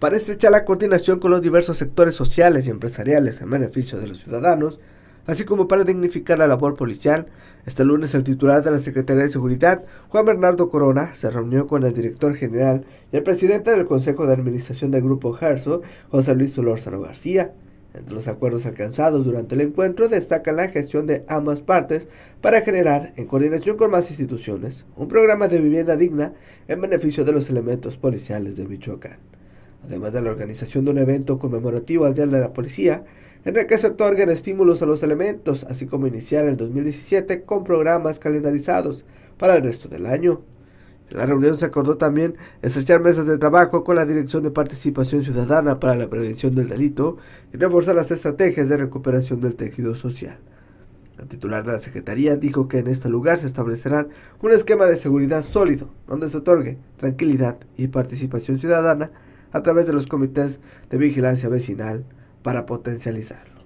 para estrechar la coordinación con los diversos sectores sociales y empresariales en beneficio de los ciudadanos, así como para dignificar la labor policial. Este lunes el titular de la Secretaría de Seguridad, Juan Bernardo Corona, se reunió con el director general y el presidente del Consejo de Administración del Grupo Gerso, José Luis Solórzano García. Entre los acuerdos alcanzados durante el encuentro destaca la gestión de ambas partes para generar, en coordinación con más instituciones, un programa de vivienda digna en beneficio de los elementos policiales de Michoacán además de la organización de un evento conmemorativo al Día de la Policía, en el que se otorguen estímulos a los elementos, así como iniciar el 2017 con programas calendarizados para el resto del año. En la reunión se acordó también estrechar mesas de trabajo con la Dirección de Participación Ciudadana para la Prevención del Delito y reforzar las estrategias de recuperación del tejido social. La titular de la Secretaría dijo que en este lugar se establecerá un esquema de seguridad sólido, donde se otorgue tranquilidad y participación ciudadana a través de los comités de vigilancia vecinal para potencializarlo.